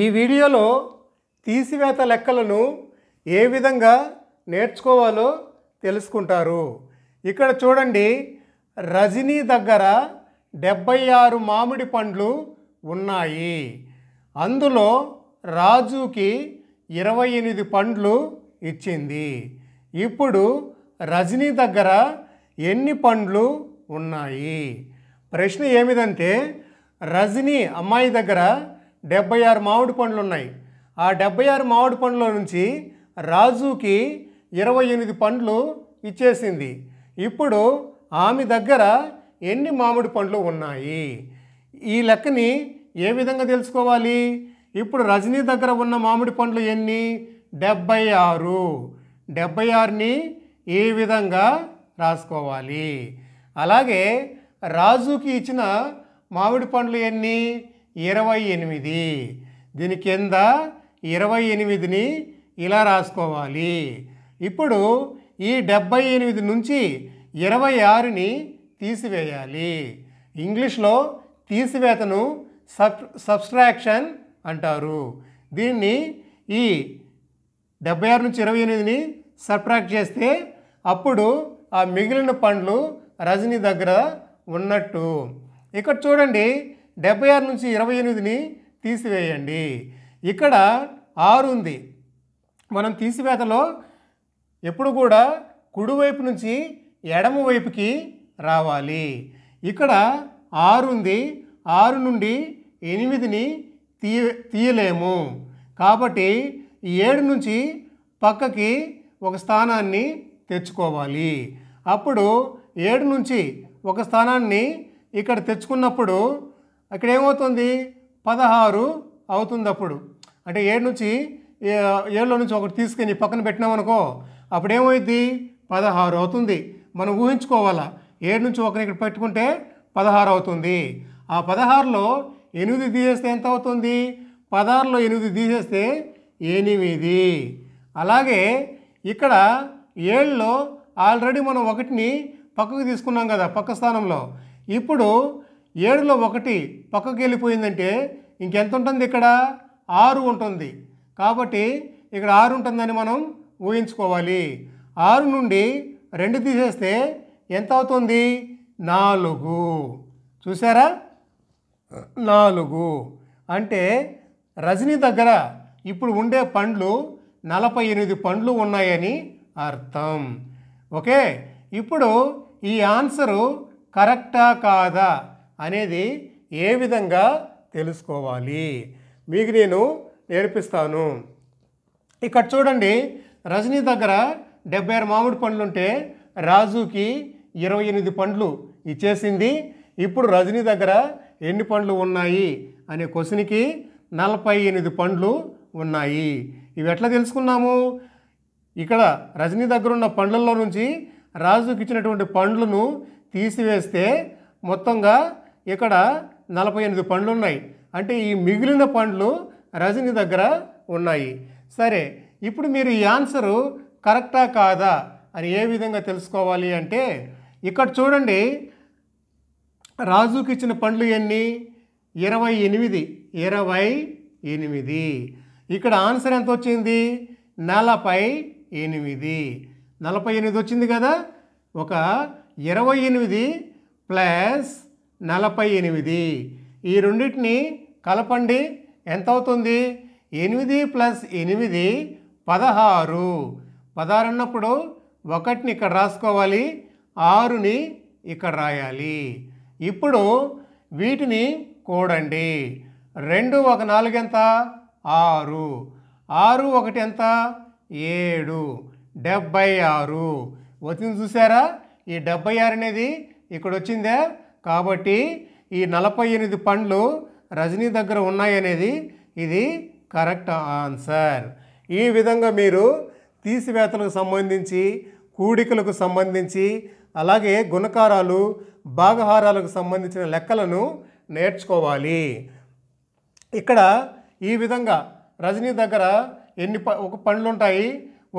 ఈ వీడియోలో తీసివేత లెక్కలను ఏ విధంగా నేర్చుకోవాలో తెలుసుకుంటారు ఇక్కడ చూడండి రజనీ దగ్గర డెబ్బై ఆరు మామిడి పండ్లు ఉన్నాయి అందులో రాజుకి ఇరవై ఎనిమిది పండ్లు ఇచ్చింది ఇప్పుడు రజనీ దగ్గర ఎన్ని పండ్లు ఉన్నాయి ప్రశ్న ఏమిటంటే రజనీ అమ్మాయి దగ్గర డెబ్బై ఆరు మామిడి పండ్లు ఉన్నాయి ఆ డెబ్బై ఆరు మామిడి పండ్ల నుంచి రాజుకి ఇరవై ఎనిమిది పండ్లు ఇచ్చేసింది ఇప్పుడు ఆమె దగ్గర ఎన్ని మామిడి పండ్లు ఉన్నాయి ఈ లెక్కని ఏ విధంగా తెలుసుకోవాలి ఇప్పుడు రజనీ దగ్గర ఉన్న మామిడి పండ్లు ఎన్ని డెబ్బై ఆరు డెబ్బై ఆరుని ఏ విధంగా రాసుకోవాలి అలాగే రాజుకి ఇచ్చిన మామిడి పండ్లు ఎన్ని ఇరవై ఎనిమిది దీని కింద ఇరవై ఎనిమిదిని ఇలా రాసుకోవాలి ఇప్పుడు ఈ డెబ్బై ఎనిమిది నుంచి ఇరవై ఆరుని తీసివేయాలి ఇంగ్లీష్లో తీసివేతను సబ్ సబ్స్ట్రాక్షన్ అంటారు దీన్ని ఈ డెబ్బై ఆరు నుంచి ఇరవై ఎనిమిదిని సబ్ట్రాక్ట్ చేస్తే అప్పుడు ఆ మిగిలిన పండ్లు రజనీ దగ్గర ఉన్నట్టు ఇక్కడ చూడండి డెబ్బై ఆరు నుంచి ఇరవై ఎనిమిదిని తీసివేయండి ఇక్కడ ఆరు ఉంది మనం తీసివేతలో ఎప్పుడు కూడా కుడివైపు నుంచి ఎడమ వైపుకి రావాలి ఇక్కడ ఆరు ఉంది ఆరు నుండి ఎనిమిదిని తీ తీయలేము కాబట్టి ఏడు నుంచి పక్కకి ఒక స్థానాన్ని తెచ్చుకోవాలి అప్పుడు ఏడు నుంచి ఒక స్థానాన్ని ఇక్కడ తెచ్చుకున్నప్పుడు అక్కడ ఏమవుతుంది పదహారు అవుతుంది అప్పుడు అంటే ఏడు నుంచి ఏళ్ళ నుంచి ఒకటి తీసుకొని పక్కన పెట్టినామనుకో అప్పుడు ఏమవుతుంది పదహారు అవుతుంది మనం ఊహించుకోవాలా ఏడు నుంచి ఒకరిని ఇక్కడ పెట్టుకుంటే పదహారు అవుతుంది ఆ పదహారులో ఎనిమిది తీసేస్తే ఎంత అవుతుంది పదహారులో ఎనిమిది తీసేస్తే ఎనిమిది అలాగే ఇక్కడ ఏళ్ళలో ఆల్రెడీ మనం ఒకటిని పక్కకు తీసుకున్నాం కదా పక్క స్థానంలో ఇప్పుడు ఏడులో ఒకటి పక్కకి వెళ్ళిపోయిందంటే ఇంకెంత ఉంటుంది ఇక్కడ ఆరు ఉంటుంది కాబట్టి ఇక్కడ ఆరు ఉంటుందని మనం ఊహించుకోవాలి ఆరు నుండి రెండు తీసేస్తే ఎంత అవుతుంది నాలుగు చూసారా నాలుగు అంటే రజనీ దగ్గర ఇప్పుడు ఉండే పండ్లు నలభై ఎనిమిది పండ్లు ఉన్నాయని అర్థం ఓకే ఇప్పుడు ఈ ఆన్సరు కరెక్టా కాదా అనేది ఏ విధంగా తెలుసుకోవాలి మీకు నేను నేర్పిస్తాను ఇక్కడ చూడండి రజనీ దగ్గర డెబ్బై ఆరు మామిడి పండ్లుంటే రాజుకి ఇరవై ఎనిమిది పండ్లు ఇచ్చేసింది ఇప్పుడు రజనీ దగ్గర ఎన్ని పండ్లు ఉన్నాయి అనే క్వశ్చన్కి నలభై ఎనిమిది పండ్లు ఉన్నాయి ఇవి ఎట్లా తెలుసుకున్నాము ఇక్కడ రజనీ దగ్గర ఉన్న పండ్లలో నుంచి రాజుకి ఇచ్చినటువంటి పండ్లను తీసివేస్తే మొత్తంగా ఇక్కడ నలభై ఎనిమిది పండ్లు ఉన్నాయి అంటే ఈ మిగిలిన పండ్లు రజని దగ్గర ఉన్నాయి సరే ఇప్పుడు మీరు ఈ ఆన్సరు కరెక్టా కాదా అని ఏ విధంగా తెలుసుకోవాలి అంటే ఇక్కడ చూడండి రాజుకి ఇచ్చిన పండ్లు ఎన్ని ఇరవై ఎనిమిది ఇరవై ఎనిమిది ఇక్కడ ఆన్సర్ ఎంత వచ్చింది నలభై ఎనిమిది నలభై ఎనిమిది వచ్చింది కదా ఒక ఇరవై ఎనిమిది ప్లస్ నలభై ఎనిమిది ఈ రెండింటిని కలపండి ఎంత అవుతుంది ఎనిమిది ప్లస్ ఎనిమిది పదహారు పదహారు అన్నప్పుడు ఒకటిని ఇక్కడ రాసుకోవాలి ఆరుని ఇక్కడ రాయాలి ఇప్పుడు వీటిని కూడండి రెండు ఒక నాలుగు ఎంత ఆరు ఆరు ఒకటి ఎంత ఏడు డెబ్బై ఆరు వచ్చింది చూసారా ఈ డెబ్బై ఆరు అనేది ఇక్కడ వచ్చిందే కాబట్టి ఈ నలభై ఎనిమిది పండ్లు రజనీ దగ్గర ఉన్నాయనేది ఇది కరెక్ట్ ఆన్సర్ ఈ విధంగా మీరు తీసివేతలకు సంబంధించి కూడికలకు సంబంధించి అలాగే గుణకారాలు భాగహారాలకు సంబంధించిన లెక్కలను నేర్చుకోవాలి ఇక్కడ ఈ విధంగా రజనీ దగ్గర ఎన్ని ప ఒక పండ్లు ఉంటాయి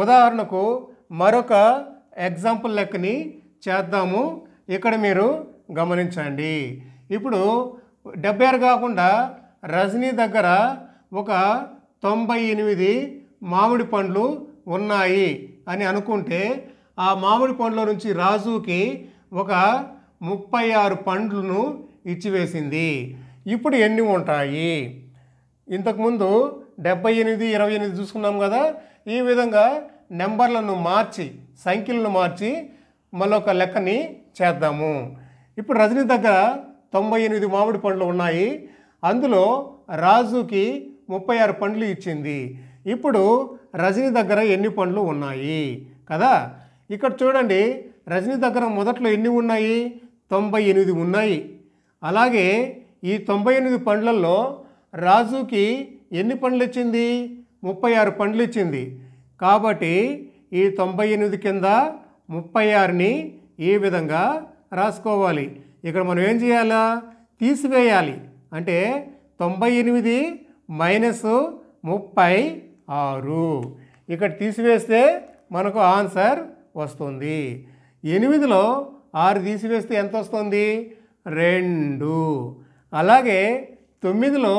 ఉదాహరణకు మరొక ఎగ్జాంపుల్ లెక్కని చేద్దాము ఇక్కడ మీరు గమనించండి ఇప్పుడు డెబ్బై ఆరు కాకుండా రజనీ దగ్గర ఒక తొంభై ఎనిమిది మామిడి పండ్లు ఉన్నాయి అని అనుకుంటే ఆ మామిడి పండ్ల నుంచి రాజుకి ఒక ముప్పై ఆరు పండ్లను ఇచ్చివేసింది ఇప్పుడు ఎన్ని ఉంటాయి ఇంతకుముందు డెబ్బై ఎనిమిది ఇరవై ఎనిమిది చూసుకున్నాం కదా ఈ విధంగా నెంబర్లను మార్చి సంఖ్యలను మార్చి మళ్ళొక లెక్కని చేద్దాము ఇప్పుడు రజనీ దగ్గర తొంభై ఎనిమిది మామిడి పండ్లు ఉన్నాయి అందులో రాజుకి ముప్పై ఆరు పండ్లు ఇచ్చింది ఇప్పుడు రజనీ దగ్గర ఎన్ని పండ్లు ఉన్నాయి కదా ఇక్కడ చూడండి రజనీ దగ్గర మొదట్లో ఎన్ని ఉన్నాయి తొంభై ఎనిమిది ఉన్నాయి అలాగే ఈ తొంభై ఎనిమిది పండ్లలో రాజుకి ఎన్ని పండ్లు ఇచ్చింది ముప్పై ఆరు పండ్లు ఇచ్చింది కాబట్టి ఈ తొంభై ఎనిమిది కింద ముప్పై ఆరుని ఈ విధంగా రాసుకోవాలి ఇక్కడ మనం ఏం చేయాలా తీసివేయాలి అంటే తొంభై ఎనిమిది మైనస్ ముప్పై ఆరు ఇక్కడ తీసివేస్తే మనకు ఆన్సర్ వస్తుంది ఎనిమిదిలో ఆరు తీసివేస్తే ఎంత వస్తుంది రెండు అలాగే తొమ్మిదిలో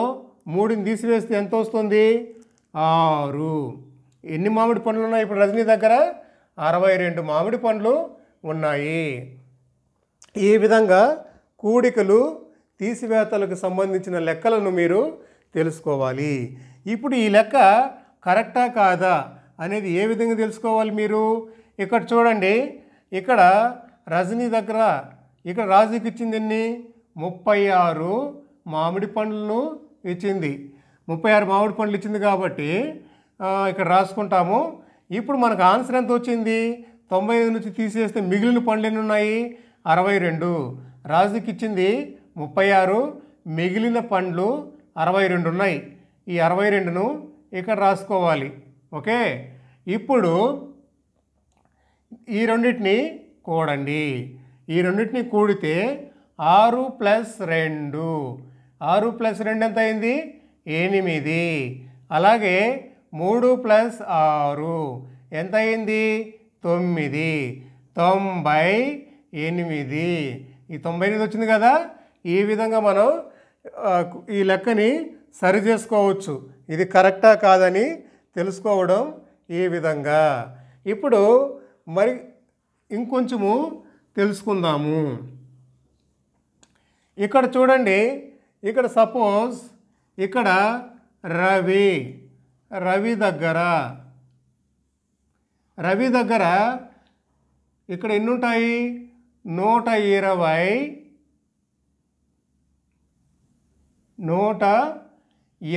మూడుని తీసివేస్తే ఎంత వస్తుంది ఆరు ఎన్ని మామిడి పండ్లు ఉన్నాయి ఇప్పుడు రజనీ దగ్గర అరవై రెండు మామిడి పండ్లు ఉన్నాయి ఈ విధంగా కూడికలు తీసివేతలకు సంబంధించిన లెక్కలను మీరు తెలుసుకోవాలి ఇప్పుడు ఈ లెక్క కరెక్టా కాదా అనేది ఏ విధంగా తెలుసుకోవాలి మీరు ఇక్కడ చూడండి ఇక్కడ రజనీ దగ్గర ఇక్కడ రాజుకి ఇచ్చింది ఎన్ని ముప్పై ఆరు మామిడి పండ్లను ఇచ్చింది ముప్పై ఆరు మామిడి పండ్లు ఇచ్చింది కాబట్టి ఇక్కడ రాసుకుంటాము ఇప్పుడు మనకు ఆన్సర్ ఎంత వచ్చింది తొంభై ఐదు నుంచి తీసేస్తే మిగిలిన పండ్లు ఎన్ని ఉన్నాయి అరవై రెండు రాజుకిచ్చింది ముప్పై ఆరు మిగిలిన పండ్లు అరవై రెండు ఉన్నాయి ఈ అరవై రెండును ఇక్కడ రాసుకోవాలి ఓకే ఇప్పుడు ఈ రెండింటిని కూడండి ఈ రెండింటిని కూడితే ఆరు ప్లస్ రెండు ఆరు ప్లస్ రెండు ఎంత అయింది ఎనిమిది అలాగే మూడు ప్లస్ ఆరు ఎంత అయింది తొమ్మిది తొంభై ఎనిమిది ఈ తొంభై ఎనిమిది వచ్చింది కదా ఈ విధంగా మనం ఈ లెక్కని సరి చేసుకోవచ్చు ఇది కరెక్టా కాదని తెలుసుకోవడం ఈ విధంగా ఇప్పుడు మరి ఇంకొంచెము తెలుసుకుందాము ఇక్కడ చూడండి ఇక్కడ సపోజ్ ఇక్కడ రవి రవి దగ్గర రవి దగ్గర ఇక్కడ ఎన్ని ఉంటాయి నూట ఇరవై నూట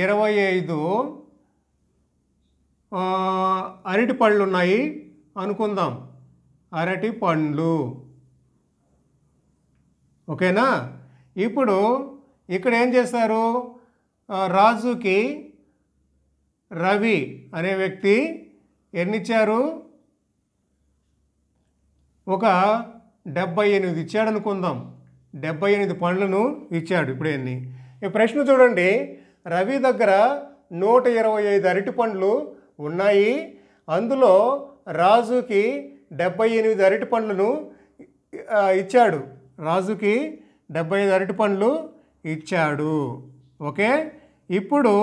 ఇరవై ఐదు అరటి పళ్ళు ఉన్నాయి అనుకుందాం అరటి పండ్లు ఓకేనా ఇప్పుడు ఇక్కడ ఏం చేస్తారు రాజుకి రవి అనే వ్యక్తి ఎన్నిచ్చారు ఒక డెబ్బై ఎనిమిది ఇచ్చాడు అనుకుందాం డెబ్బై ఎనిమిది పండ్లను ఇచ్చాడు ఇప్పుడు ఎన్ని ఈ ప్రశ్న చూడండి రవి దగ్గర నూట ఇరవై ఐదు అరటి పండ్లు ఉన్నాయి అందులో రాజుకి డెబ్బై ఎనిమిది అరటి పండ్లను ఇచ్చాడు రాజుకి డెబ్బై ఐదు అరటి పండ్లు ఇచ్చాడు ఓకే ఇప్పుడు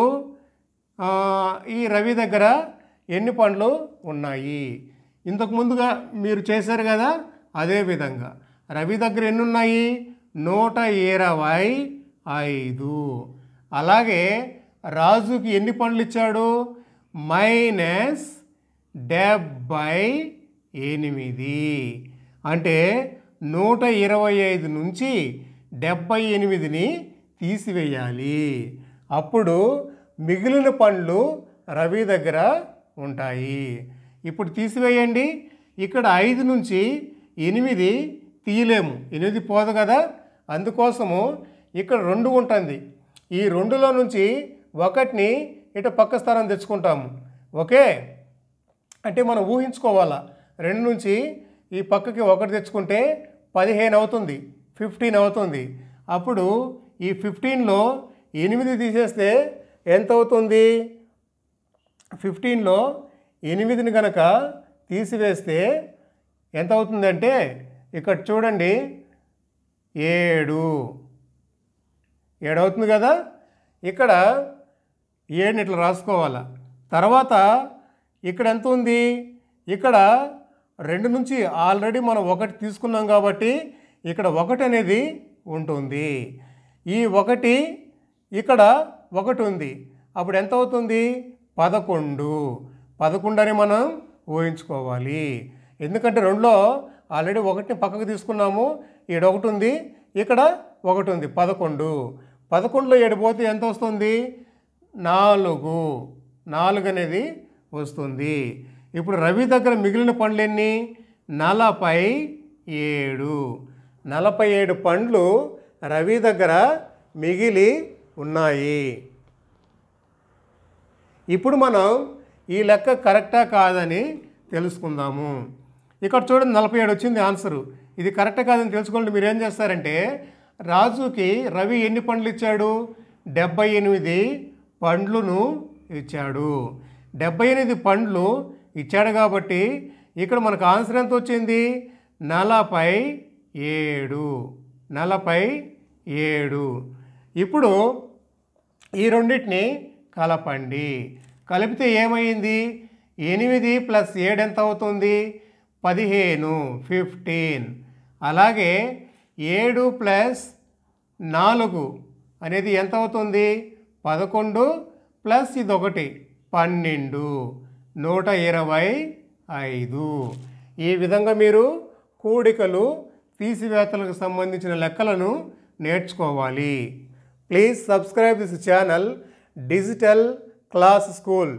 ఈ రవి దగ్గర ఎన్ని పండ్లు ఉన్నాయి ఇంతకు ముందుగా మీరు చేశారు కదా అదేవిధంగా రవి దగ్గర ఎన్నున్నాయి నూట ఇరవై ఐదు అలాగే రాజుకి ఎన్ని పండ్లు ఇచ్చాడు మైనస్ డెబ్బై ఎనిమిది అంటే నూట ఇరవై ఐదు నుంచి డెబ్బై ఎనిమిదిని తీసివేయాలి అప్పుడు మిగిలిన పండ్లు రవి దగ్గర ఉంటాయి ఇప్పుడు తీసివేయండి ఇక్కడ ఐదు నుంచి ఎనిమిది తీయలేము ఎనిమిది పోదు కదా అందుకోసము ఇక్కడ రెండు ఉంటుంది ఈ రెండులో నుంచి ఒకటిని ఇటు పక్క స్థానం తెచ్చుకుంటాము ఓకే అంటే మనం ఊహించుకోవాలా రెండు నుంచి ఈ పక్కకి ఒకటి తెచ్చుకుంటే పదిహేను అవుతుంది ఫిఫ్టీన్ అవుతుంది అప్పుడు ఈ ఫిఫ్టీన్లో ఎనిమిది తీసేస్తే ఎంత అవుతుంది ఫిఫ్టీన్లో ఎనిమిదిని కనుక తీసివేస్తే ఎంత అవుతుందంటే ఇక్కడ చూడండి ఏడు ఏడవుతుంది కదా ఇక్కడ ఏడుని ఇట్లా రాసుకోవాలా తర్వాత ఇక్కడ ఎంత ఉంది ఇక్కడ రెండు నుంచి ఆల్రెడీ మనం ఒకటి తీసుకున్నాం కాబట్టి ఇక్కడ ఒకటి అనేది ఉంటుంది ఈ ఒకటి ఇక్కడ ఒకటి ఉంది అప్పుడు ఎంత అవుతుంది పదకొండు పదకొండు అని మనం ఊహించుకోవాలి ఎందుకంటే రెండులో ఆల్రెడీ ఒకటిని పక్కకు తీసుకున్నాము ఏడు ఒకటి ఉంది ఇక్కడ ఒకటి ఉంది పదకొండు పదకొండులో ఏడు పోతే ఎంత వస్తుంది నాలుగు నాలుగు అనేది వస్తుంది ఇప్పుడు రవి దగ్గర మిగిలిన పండ్లు ఎన్ని నలభై ఏడు నలభై ఏడు పండ్లు రవి దగ్గర మిగిలి ఉన్నాయి ఇప్పుడు మనం ఈ లెక్క కరెక్టా కాదని తెలుసుకుందాము ఇక్కడ చూడండి నలభై ఏడు వచ్చింది ఆన్సరు ఇది కరెక్ట్ కాదని తెలుసుకోండి మీరు ఏం చేస్తారంటే రాజుకి రవి ఎన్ని పండ్లు ఇచ్చాడు డెబ్బై ఎనిమిది పండ్లును ఇచ్చాడు డెబ్బై ఎనిమిది పండ్లు ఇచ్చాడు కాబట్టి ఇక్కడ మనకు ఆన్సర్ ఎంత వచ్చింది నలభై ఏడు నలభై ఏడు ఇప్పుడు ఈ రెండింటిని కలపండి కలిపితే ఏమైంది ఎనిమిది ప్లస్ ఏడు ఎంత అవుతుంది పదిహేను ఫిఫ్టీన్ అలాగే ఏడు ప్లస్ నాలుగు అనేది ఎంత అవుతుంది పదకొండు ప్లస్ ఇది ఒకటి పన్నెండు నూట ఇరవై ఐదు ఈ విధంగా మీరు కూడికలు తీసివేతలకు సంబంధించిన లెక్కలను నేర్చుకోవాలి please subscribe this channel digital class school